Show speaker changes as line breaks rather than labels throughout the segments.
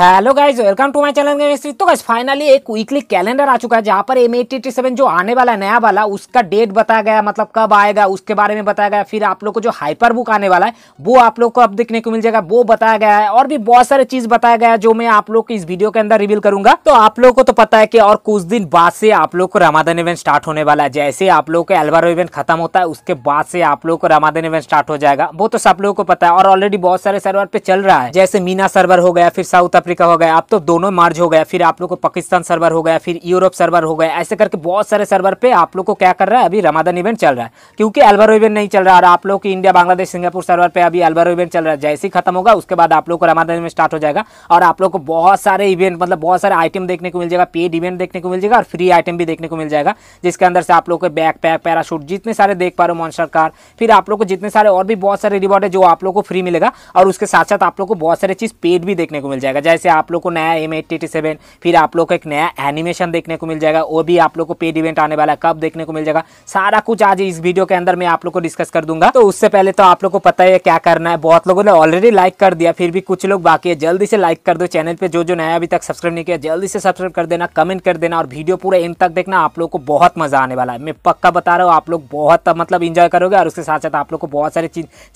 hello guys welcome to my channel तो guys finally एक weekly calendar आ चुका है जहाँ पर एम सेवन जो आने वाला है नया वाला उसका डेट बताया गया मतलब कब आएगा उसके बारे में बताया गया फिर आप लोग को जो हाइपर बुक आने वाला है वो आप लोग को अब देखने को मिल जाएगा वो बताया गया है और भी बहुत सारे चीज बताया गया है जो मैं आप लोग को इस वीडियो के अंदर रिविल करूंगा तो आप लोग को तो पता है कि और कुछ दिन बाद से आप लोग को रमादन इवेंट स्टार्ट होने वाला है जैसे आप लोग का एलवारो इवेंट खत्म होता है उसके बाद से आप लोग को रमादन इवेंट स्टार्ट हो जाएगा वो तो सब लोगों को पता है और ऑलरेडी बहुत सारे सर्वर पे चल रहा है जैसे मीना सर्वर हो गया फिर साउथ अफ्रीका हो गया आप तो दोनों मार्ज हो गया फिर आप लोग को पाकिस्तान सर्वर हो गया फिर यूरोप सर्वर हो गया ऐसे करके बहुत सारे सर्वर पे आप लोग को क्या कर रहा है अभी रमादन इवेंट चल रहा है क्योंकि अलवर इवेंट नहीं चल रहा और आप लोग की इंडिया बांग्लादेश सिंगापुर सर्वर पर अभी अलवर इवेंट चल रहा है जैसे ही खत्म होगा उसके बाद आप लोग को रमादन इवेंट स्टार्ट हो जाएगा और आप लोग को बहुत सारे इवेंट मतलब बहुत सारे आइटम देखने को मिल जाएगा पेड इवेंट देखने को मिल जाएगा और फ्री आइटम भी देखने को मिल जाएगा जिसके अंदर से आप लोग को बैक पैक पैराशूट जितने सारे देख पा रहे हो मॉन्सर कार फिर आप लोग को जितने सारे और भी बहुत सारे रिवॉर्ड है जो आप लोग को फ्री मिलेगा और उसके साथ साथ आप लोग को बहुत सारे चीज़ पेड भी देखने को मिल जाएगा जैसे जैसे आप लोग को नया एम फिर आप लोग को एक नया एनिमेशन देखने को मिल जाएगा वो भी आप लोग को पेड इवेंट आने वाला है कब देखने को मिल जाएगा सारा कुछ आज इस वीडियो के अंदर मैं आप लोग को डिस्कस कर दूंगा तो उससे पहले तो आप लोग को पता है क्या करना है बहुत लोगों ने ऑलरेडी लाइक कर दिया फिर भी कुछ लोग बाकी है जल्दी से लाइक कर दो चैनल पर जो जो नया अभी तक सब्सक्राइब नहीं किया जल्दी से सब्सक्राइब कर देना कमेंट कर देना और वीडियो पूरा एंड तक देखना आप लोग को बहुत मजा आने वाला है मैं पक्का बता रहा हूँ आप लोग बहुत मतलब इंजॉय करोगे और उसके साथ साथ आप लोग को बहुत सारी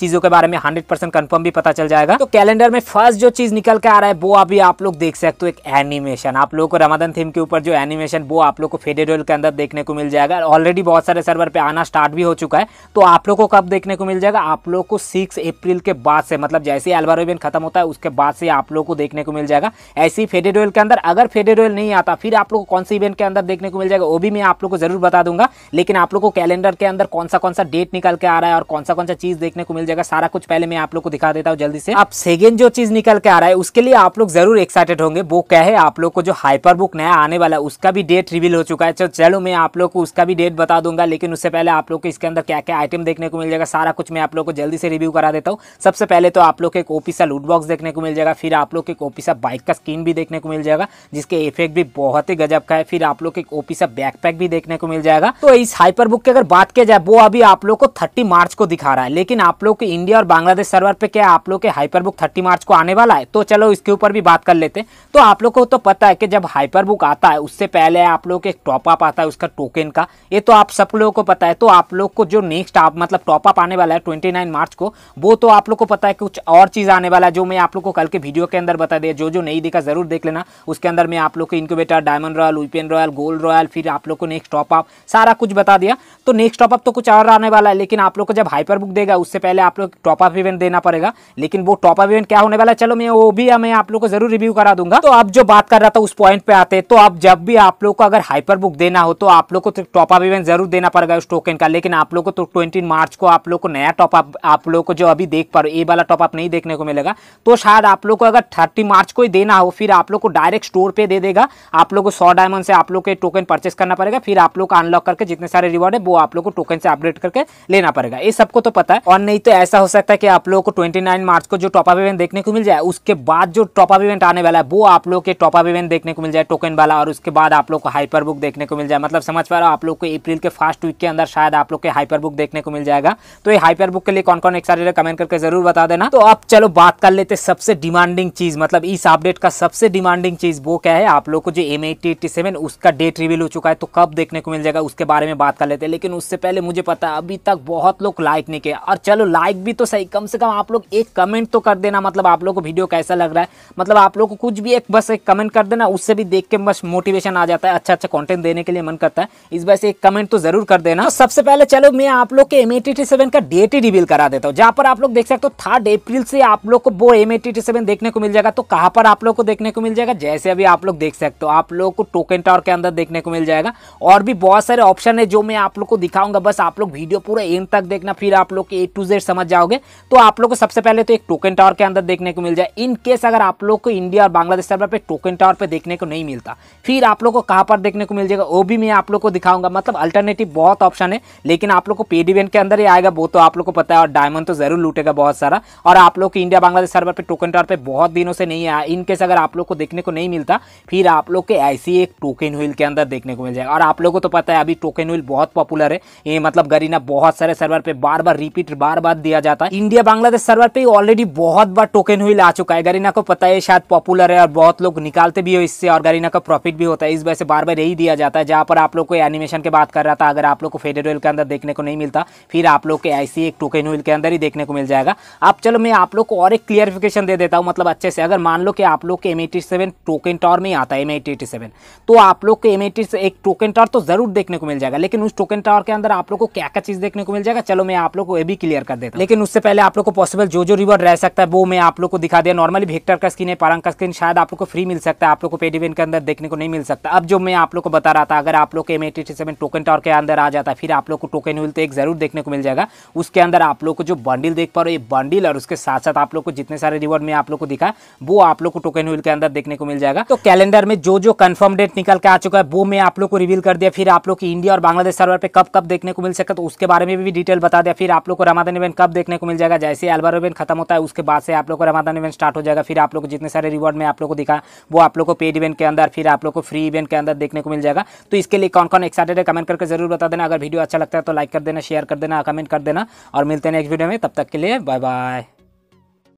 चीज़ों के बारे में हंड्रेड परसेंट भी पता चल जाएगा तो कैलेंडर में फर्स्ट जो चीज़ निकल के आ रहा है वो आप भी आप लोग देख सकते हो एक एनिमेशन आप लोगों को रमादन थीम के ऊपर जो एनिमेशन वो आप लोग को फेडेडोल के अंदर देखने को मिल जाएगा ऑलरेडी बहुत सारे सर्वर पे आना स्टार्ट भी हो चुका है तो आप लोग को कब देखने को मिल जाएगा आप लोग को सिक्स अप्रैल के बाद से मतलब जैसे ही इवेंट खत्म होता है उसके बाद से आप लोग को देखने को मिल जाएगा ऐसे ही फेडेडोल के अंदर अगर फेडेडोल नहीं आता फिर आप लोग को कौन से इवेंट के अंदर देखने को मिल जाएगा वो भी मैं आप लोग को जरूर बता दूंगा लेकिन आप लोग को कैलेंडर के अंदर कौन सा कौन सा डेट निकल के आ रहा है और कौन सा कौन सा चीज देखने को मिल जाएगा सारा कुछ पहले मैं आप लोग को दिखा देता हूँ जल्दी से अब सेकेंड जो चीज निकल के आ रहा है उसके लिए आप लोग ज़रूर एक्साइटेड होंगे वो क्या है आप लोग को जो हाइपर बुक नया आने वाला है उसका भी डेट रिवील हो चुका है तो चलो मैं आप लोग को उसका भी डेट बता दूंगा लेकिन उससे पहले आप लोग को इसके अंदर क्या क्या आइटम देखने को मिल जाएगा सारा कुछ मैं आप लोग को जल्दी से रिव्यू करा देता हूँ सबसे पहले तो आप लोग को एक ओपी सा देखने को मिल जाएगा फिर आप लोग एक ओपी सा बाइक का स्क्रीन भी देखने को मिल जाएगा जिसके इफेक्ट भी बहुत ही गजब का है फिर आप लोग एक ओपी सा बैकपैक भी देखने को मिल जाएगा तो इस हाइपर बुक की अगर बात किया जाए वो अभी आप लोग को थर्टी मार्च को दिखा रहा है लेकिन आप लोग को इंडिया और बांग्लादेश सर्वर पर क्या आप लोग के हाइपर बुक थर्टी मार्च को आने वाला है तो चलो इसके ऊपर बात कर लेते हैं तो आप लोग को तो पता है कि जब हाइपर बुक आता है उससे पहले आप लोग एक टॉपअप आता है उसका टोकन का ये तो आप सब लोगों को पता है तो आप लोग को जो नेक्स्ट आप मतलब टॉपअप आने वाला है ट्वेंटी मार्च को वो तो आप लोग को पता है कुछ और चीज़ आने वाला है जो मैं आप लोग को कल के वीडियो के अंदर बता दिया जो जो नहीं देखा जरूर देख लेना उसके अंदर मैं आप लोग को incubator diamond royal weapon royal gold royal फिर आप लोग को नेक्स्ट टॉपअप सारा कुछ बता दिया तो नेक्स्ट टॉपअप तो कुछ और आने वाला है लेकिन आप लोग को जब हाइपर बुक देगा उससे पहले आप लोग टॉपअप इवेंट देना पड़ेगा लेकिन वो टॉपअप इवेंट क्या होने वाला है चलो मैं वो भी मैं आप लोग को जरूर रिव्यू करा दूंगा तो अब जो बात कर रहा था उस पॉइंट पे आते तो आप जब भी आप लोग को अगर हाइपर बुक देना हो तो आप लोग को टॉप अप इवेंट जरूर देना पड़ेगा उस टोकन का लेकिन आप लोग को ट्वेंटी मार्च को आप लोग को नया अप आप लोग को जो अभी देख पा रहे ए वाला अप नहीं देखने को मिलेगा तो शायद आप लोग को अगर थर्टी मार्च को ही देना हो फिर आप लोग को डायरेक्ट स्टोर पे दे देगा आप लोग को सौ डायमंड से आप लोग के टोकन परचेस करना पड़ेगा फिर आप लोग को अनलॉक करके जितने सारे रिवॉर्ड है वो आप लोग को टोकन से अपडेट करके लेना पड़ेगा ये सबको तो पता है और नहीं तो ऐसा हो सकता है कि आप लोग को ट्वेंटी मार्च को जो टॉप अप इवेंट देखने को मिल जाए उसके बाद जो टॉपअप टॉपअप इवेंट आने वाला है वो आप लोग के टॉपअप इवेंट देखने को मिल जाए टोकन वाला और उसके बाद आप लोग को हाइपर बुक देखने को मिल जाए मतलब समझ पा रहा हूँ आप लोग को अप्रैल के फर्स्ट वीक के अंदर शायद आप लोग के हाइपर बुक देखने को मिल जाएगा तो ये हाइपर बुक के लिए कौन कौन एक्साइटेड कमेंट करके जरूर बता देना तो अब चलो बात कर लेते सबसे डिमांडिंग चीज मतलब इस अपडेट का सबसे डिमांडिंग चीज वो क्या है आप लोग को जो एम उसका डेट रिवील हो चुका है तो कब देखने को मिल जाएगा उसके बारे में बात कर लेते हैं लेकिन उससे पहले मुझे पता है अभी तक बहुत लोग लाइक नहीं किया और चलो लाइक भी तो सही कम से कम आप लोग एक कमेंट तो कर देना मतलब आप लोग को वीडियो कैसा लग रहा है मतलब मतलब आप लोग को कुछ भी एक बस एक कमेंट कर देना उससे भी देख के बस मोटिवेशन आ जाता है अच्छा अच्छा कंटेंट देने के लिए मन करता है इस वजह से एक कमेंट तो जरूर कर देना सबसे पहले चलो मैं आप लोग के एम सेवन का डेट ही रिवील करा देता हूँ जहाँ पर आप लोग देख सकते हो थर्ड अप्रिल से आप लोग को वो एम सेवन देखने को मिल जाएगा तो कहाँ पर आप लोग को देखने को मिल जाएगा जैसे अभी आप लोग देख सकते हो आप लोग को टोकन टावर के अंदर देखने को मिल जाएगा और भी बहुत सारे ऑप्शन है जो मैं आप लोग को दिखाऊंगा बस आप लोग वीडियो पूरा एंड तक देखना फिर आप लोग ए टू जेड समझ जाओगे तो आप लोग को सबसे पहले तो एक टोकन टावर के अंदर देखने को मिल जाए इन केस अगर आप लोग लोग को इंडिया और बांग्लादेश सर्वर पे टोकन टावर पे देखने को नहीं मिलता फिर आप लोग को कहाँ पर देखने को मिल जाएगा वो भी मैं आप लोग को दिखाऊंगा मतलब अल्टरनेटिव बहुत ऑप्शन है लेकिन आप लोग को पेड इवेंट के अंदर ही आएगा वो तो आप लोग को पता है और डायमंड तो जरूर लूटेगा बहुत सारा और आप लोग को इंडिया बांग्लादेश सर्वर पर टोकन टावर पर बहुत दिनों से नहीं आया इनकेस अगर आप लोग को देखने को नहीं मिलता फिर आप लोग के ऐसी एक टोकन हुईल के अंदर देखने को मिल जाएगा और आप लोग को तो पता है अभी टोकन हुईल बहुत पॉपुलर है ये मतलब गरीना बहुत सारे सर्वर पर बार बार रिपीट बार बार दिया जाता है इंडिया बांग्लादेश सर्वर पर ऑलरेडी बहुत बार टोकन हुईल आ चुका है गरीना को पता है शायद पॉपुलर है और बहुत लोग निकालते भी हो इससे और गरीना का प्रॉफिट भी होता है इस वजह से बार बार यही दिया जाता है जहाँ पर आप लोग को एनिमेशन के बात कर रहा था अगर आप लोग को फेडरल के अंदर देखने को नहीं मिलता फिर आप लोग के ऐसी एक टोकन व्हील के अंदर ही देखने को मिल जाएगा अब चलो मैं आप लोग को और एक क्लियरिफिकेशन दे देता हूँ मतलब अच्छे से अगर मान लो कि आप लोग के एम टोकन टॉर में आता है एम तो आप लोग के एम एक टोकन टॉर तो ज़रूर देखने को मिल जाएगा लेकिन उस टोकन टॉर के अंदर आप लोग को क्या क्या चीज़ देखने को मिल जाएगा चलो मैं आप लोग को ये भी क्लियर कर देता हूँ लेकिन उससे पहले आप लोग को पॉसिबल जो जो रिवॉर्ड रह सकता है वो मैं आप लोग को दिखा दिया नॉर्मली वेक्टर का स्किन है पारंग का स्क्रीन शायद आप लोग को फ्री मिल सकता है आप लोग को पेड इवेंट के अंदर देखने को नहीं मिल सकता अब जो मैं आप लोग को बता रहा था अगर आप लोग M eighty seven token tower के अंदर आ जाता है फिर आप लोग को टोकन व्हील तो एक जरूर देखने को मिल जाएगा उसके अंदर आप लोग को जो बंडिल देख पा रहे हो बंडिल और उसके साथ साथ आप लोग को जितने सारे रिवॉर्ड में आप लोग को दिखा वो आप लोग को टोकन व्हील के अंदर देखने को मिल जाएगा तो कैलेंडर में जो जो कन्फर्म डेट निकल के आ चुका है वो मैं आप लोग को रिवील कर दिया फिर आप लोग इंडिया और बांग्लादेश सर्वर पर कब कब देखने को मिल सकता तो उसके बारे में भी डिटेल बता दिया फिर आप लोग को रमादान इवेंट कब देखने को मिल जाएगा जैसे एल्बार इवेंट खत्म होता है उसके बाद से आप लोग को रमादान इवेंट स्टार्ट हो जाएगा फिर आप लोग जितने सारे रिवॉर्ड में आप लोग को दिखा वो आप लोग को पेड इवेंट के अंदर फिर आप लोग को फ्री इवेंट के अंदर देखने को मिल जाएगा तो इसके लिए कौन कौन एक्साइटेड है कमेंट करके जरूर बता देना अगर वीडियो अच्छा लगता है तो लाइक कर देना शेयर कर देना कमेंट कर देना और मिलते हैं नेक्स्ट वीडियो में तब तक के लिए बाय बाय